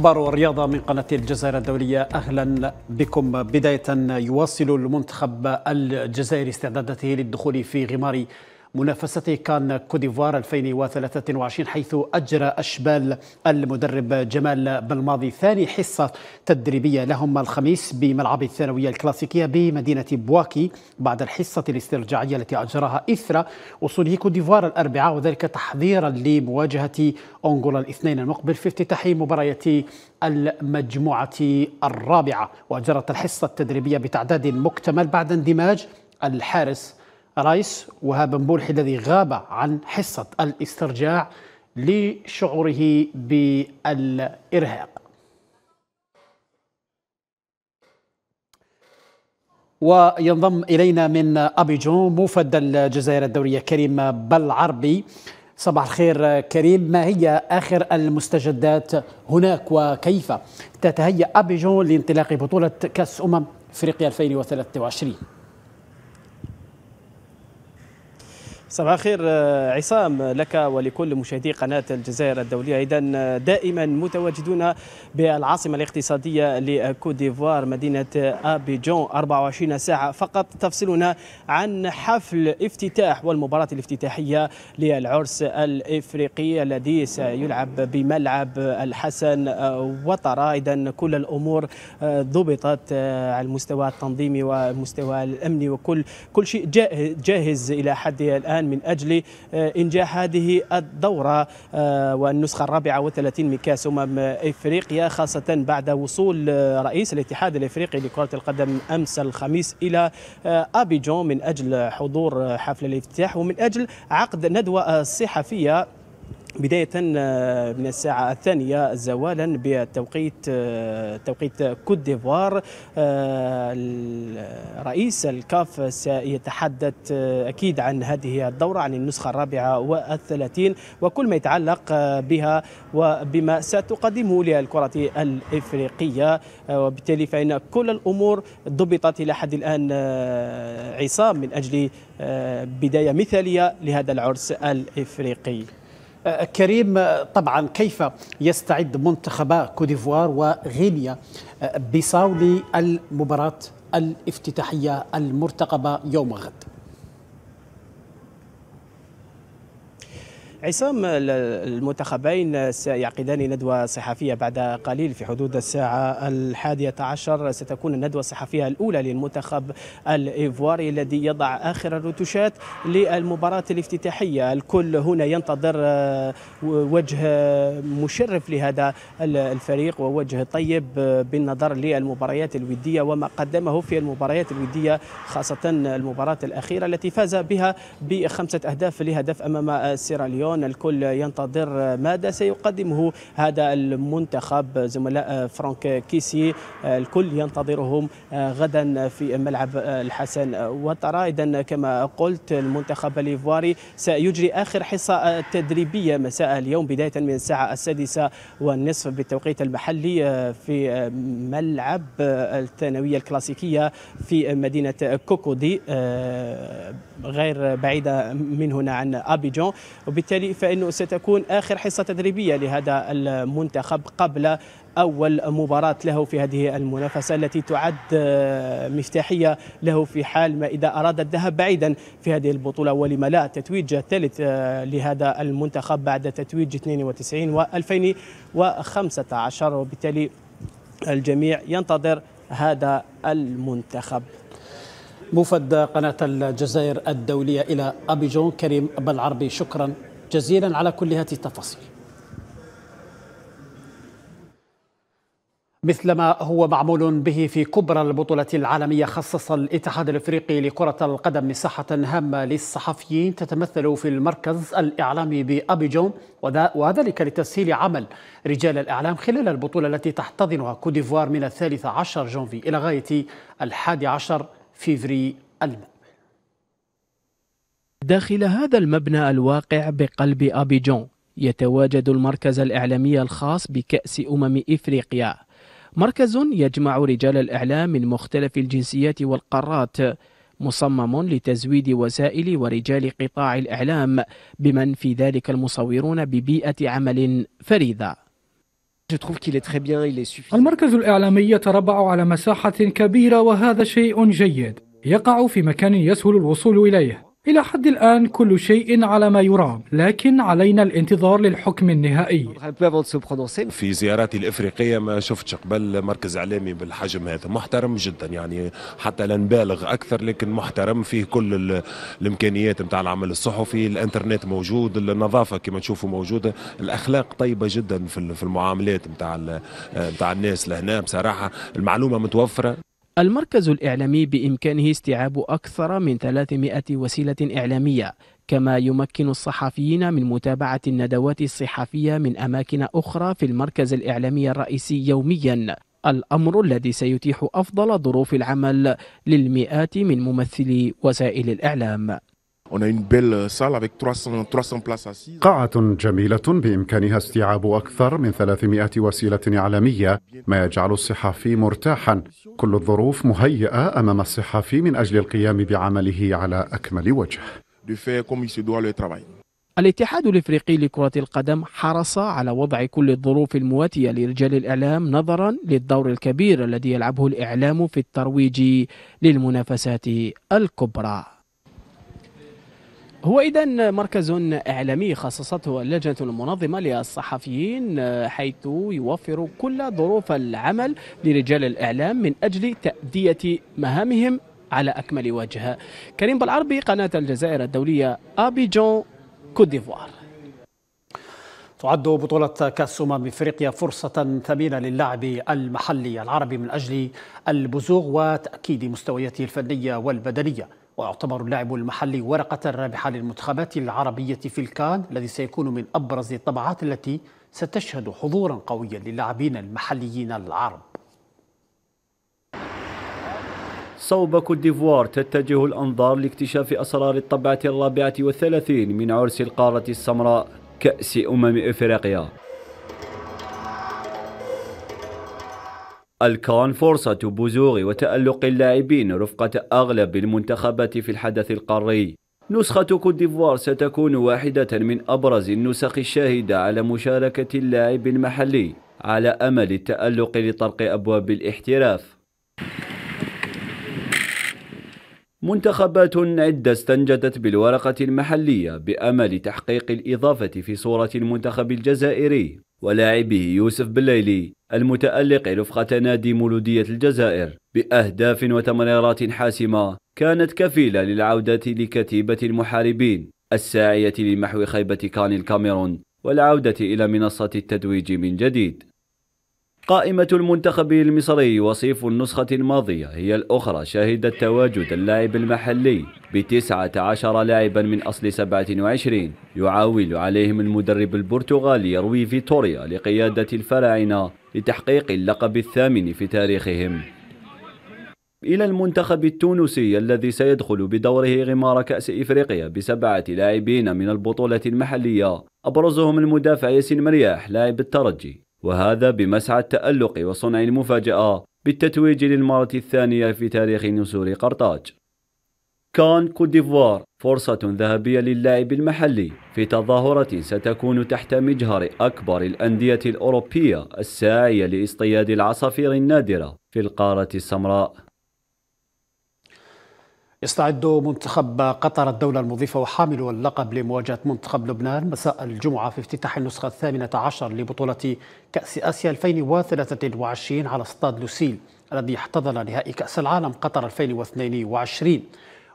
أخبار الرياضة من قناة الجزائر الدولية أهلا بكم بداية يواصل المنتخب الجزائري استعداداته للدخول في غمار منافسة كان كوديفوار 2023 حيث أجرى أشبال المدرب جمال بلماضي ثاني حصة تدريبية لهم الخميس بملعب الثانوية الكلاسيكية بمدينة بواكي بعد الحصة الاسترجاعية التي أجراها إثر وصوله كوديفوار الأربعاء وذلك تحضيرا لمواجهة أنغولا الاثنين المقبل في افتتاح مباريات المجموعة الرابعة وأجرت الحصة التدريبية بتعداد مكتمل بعد اندماج الحارس رايس وهاب بنبولحي الذي غاب عن حصة الاسترجاع لشعوره بالإرهاق وينضم إلينا من أبيجون موفد الجزائر الدورية كريم بلعربي صباح الخير كريم ما هي آخر المستجدات هناك وكيف تتهيأ أبيجون لانطلاق بطولة كأس أمم أفريقيا 2023 صباح الخير آه، عصام لك ولكل مشاهدي قناة الجزائر الدولية إذا آه، دائما متواجدون بالعاصمة الاقتصادية لكوت ديفوار مدينة أبيجون 24 ساعة فقط تفصلنا عن حفل افتتاح والمباراة الافتتاحية للعرس الإفريقي الذي سيلعب بملعب الحسن آه، وطرا إذا كل الأمور ضبطت على المستوى التنظيمي والمستوى الأمني وكل كل شيء جاهز إلى حد الآن الآن من أجل آه، إنجاح هذه الدورة آه، والنسخة الرابعة والثلاثين من كأس أمم إفريقيا خاصة بعد وصول آه، رئيس الاتحاد الإفريقي لكرة القدم أمس الخميس إلى أبيجون من أجل حضور حفل الافتتاح ومن أجل عقد ندوة صحفية بداية آه، من الساعة الثانية زوالا بتوقيت آه، توقيت كوت ديفوار آه، رئيس الكاف سيتحدث أكيد عن هذه الدورة عن النسخة الرابعة والثلاثين وكل ما يتعلق بها وبما ستقدمه للكرة الإفريقية وبالتالي فإن كل الأمور ضبطت إلى حد الآن عصام من أجل بداية مثالية لهذا العرس الإفريقي أه، كريم أه، طبعا كيف يستعد منتخبا كوديفوار وغينيا أه، بيساو للمباراة الافتتاحية المرتقبة يوم غد عصام المنتخبين سيعقدان ندوة صحفية بعد قليل في حدود الساعة الحادية عشر ستكون الندوة الصحفية الأولى للمنتخب الإيفواري الذي يضع آخر الرتوشات للمباراة الافتتاحية الكل هنا ينتظر آه، وجه مشرف لهذا الفريق ووجه طيب آه، بالنظر للمباريات الودية وما قدمه في المباريات الودية خاصة المباراة الأخيرة التي فاز بها بخمسة أهداف لهدف أمام سيراليون مليون الكل ينتظر ماذا سيقدمه هذا المنتخب زملاء فرانك كيسي الكل ينتظرهم غدا في ملعب الحسن وترى إذا كما قلت المنتخب الإيفواري سيجري آخر حصة تدريبية مساء اليوم بداية من الساعة السادسة والنصف بالتوقيت المحلي في ملعب الثانوية الكلاسيكية في مدينة كوكودي غير بعيدة من هنا عن أبيجون وبالتالي وبالتالي فإنه ستكون آخر حصة تدريبية لهذا المنتخب قبل أول مباراة له في هذه المنافسة التي تعد آه، مفتاحية له في حال ما إذا أراد الذهاب بعيدا في هذه البطولة ولما لا التتويج الثالث آه، لهذا المنتخب بعد تتويج 92 و 2015 وبالتالي الجميع ينتظر هذا المنتخب مفد قناة الجزائر الدولية إلى أبيجون كريم بالعربي شكرا جزيلا على كل هذه التفاصيل مثلما هو معمول به في كبرى البطولة العالمية خصص الاتحاد الافريقي لكرة القدم مساحة هامة للصحفيين تتمثل في المركز الإعلامي بأبيجون وذلك لتسهيل عمل رجال الإعلام خلال البطولة التي تحتضنها كوديفوار من الثالث عشر جونفي إلى غاية الحادي عشر فيفري المقبل داخل هذا المبنى الواقع بقلب أبيجون يتواجد المركز الإعلامي الخاص بكأس أمم إفريقيا مركز يجمع رجال الإعلام من مختلف الجنسيات والقارات مصمم لتزويد وسائل ورجال قطاع الإعلام بمن في ذلك المصورون ببيئة عمل فريدة المركز الإعلامي يتربع على مساحة كبيرة وهذا شيء جيد يقع في مكان يسهل الوصول إليه إلى حد الآن كل شيء على ما يرام لكن علينا الانتظار للحكم النهائي في زياراتي الإفريقية ما شفتش قبل مركز إعلامي بالحجم هذا محترم جدا يعني حتى لا نبالغ أكثر لكن محترم فيه كل الإمكانيات نتاع العمل الصحفي الإنترنت موجود النظافة كما تشوفوا موجودة الأخلاق طيبة جدا في المعاملات نتاع نتاع الناس لهنا بصراحة المعلومة متوفرة المركز الإعلامي بإمكانه استيعاب أكثر من 300 وسيلة إعلامية كما يمكن الصحفيين من متابعة الندوات الصحفية من أماكن أخرى في المركز الإعلامي الرئيسي يوميا الأمر الذي سيتيح أفضل ظروف العمل للمئات من ممثلي وسائل الإعلام Euh, قاعة جميلة بإمكانها استيعاب أكثر من 300 وسيلة إعلامية ما يجعل الصحفي مرتاحا كل الظروف مهيئة أمام الصحفي من أجل القيام بعمله على أكمل وجه الاتحاد الافريقي لكرة القدم حرص على وضع كل الظروف المواتية لرجال الإعلام نظرا للدور الكبير الذي يلعبه الإعلام في الترويج للمنافسات الكبرى هو إذا مركز إعلامي خصصته اللجنة المنظمة للصحفيين حيث يوفر كل ظروف العمل لرجال الإعلام من أجل تأدية مهامهم على أكمل وجه كريم بالعربي قناة الجزائر الدولية أبيجون كوت ديفوار تعد بطولة كأس أمم إفريقيا فرصة ثمينة للاعب المحلي العربي من أجل البزوغ وتأكيد مستوياته الفنية والبدنية ويعتبر اللاعب المحلي ورقة رابحة للمنتخبات العربية في الكان الذي سيكون من أبرز الطبعات التي ستشهد حضورا قويا للاعبين المحليين العرب صوب كوت ديفوار تتجه الأنظار لاكتشاف أسرار الطبعة الرابعة والثلاثين من عرس القارة السمراء كأس أمم إفريقيا الكون فرصة بزوغ وتألق اللاعبين رفقة أغلب المنتخبات في الحدث القاري نسخة كوت ديفوار ستكون واحدة من أبرز النسخ الشاهدة على مشاركة اللاعب المحلي على أمل التألق لطرق أبواب الاحتراف منتخبات عدة استنجدت بالورقة المحلية بأمل تحقيق الإضافة في صورة المنتخب الجزائري ولاعبه يوسف بليلي المتألق لفقة نادي مولودية الجزائر بأهداف وتمريرات حاسمة كانت كفيلة للعودة لكتيبة المحاربين الساعية لمحو خيبة كان الكاميرون والعودة إلى منصة التتويج من جديد قائمة المنتخب المصري وصيف النسخة الماضية هي الأخرى شهدت تواجد اللاعب المحلي بتسعة عشر لاعبا من أصل 27 يعاول عليهم المدرب البرتغالي روي فيتوريا لقيادة الفراعنة لتحقيق اللقب الثامن في تاريخهم إلى المنتخب التونسي الذي سيدخل بدوره غمار كأس إفريقيا بسبعة لاعبين من البطولة المحلية أبرزهم المدافع ياسين مرياح لاعب الترجي وهذا بمسعى التألق وصنع المفاجأة بالتتويج للمرة الثانية في تاريخ نسور قرطاج كان كوت ديفوار فرصة ذهبية للاعب المحلي في تظاهرة ستكون تحت مجهر أكبر الأندية الأوروبية الساعية لاصطياد العصافير النادرة في القارة السمراء يستعد منتخب قطر الدولة المضيفة وحامل اللقب لمواجهة منتخب لبنان مساء الجمعة في افتتاح النسخة الثامنة عشر لبطولة كأس آسيا 2023 على استاد لوسيل الذي احتضن نهائي كأس العالم قطر 2022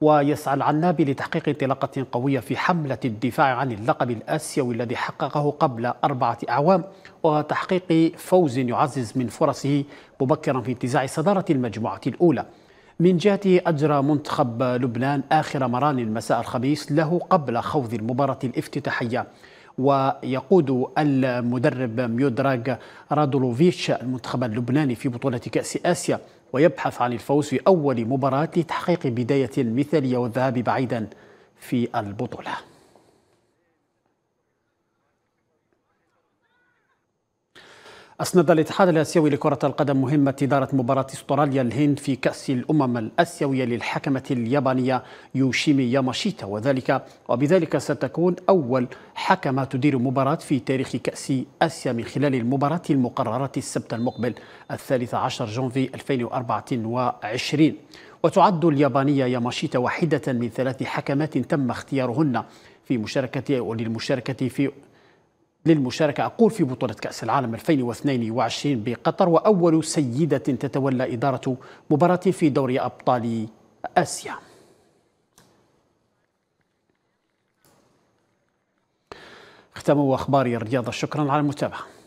ويسعى العنابي لتحقيق انطلاقة قوية في حملة الدفاع عن اللقب الآسيوي الذي حققه قبل أربعة أعوام وتحقيق فوز يعزز من فرصه مبكرا في انتزاع صدارة المجموعة الأولى من جهته أجرى منتخب لبنان آخر مران المساء الخميس له قبل خوض المباراة الافتتاحية ويقود المدرب ميودراغ رادولوفيتش المنتخب اللبناني في بطولة كأس آسيا ويبحث عن الفوز في أول مباراة لتحقيق بداية مثالية والذهاب بعيدا في البطولة أسند الاتحاد الآسيوي لكرة القدم مهمة إدارة مباراة أستراليا الهند في كأس الأمم الآسيوية للحكمة اليابانية يوشيمي ياماشيتا وذلك وبذلك ستكون أول حكمة تدير مباراة في تاريخ كأس آسيا من خلال المباراة المقررة السبت المقبل الثالث عشر جونفي 2024 وتعد اليابانية ياماشيتا واحدة من ثلاث حكمات تم اختيارهن في مشاركة وللمشاركة في للمشاركة أقول في بطولة كأس العالم 2022 بقطر وأول سيدة تتولى إدارة مباراة في دوري أبطال آسيا اختموا أخبار الرياضة شكرا على المتابعة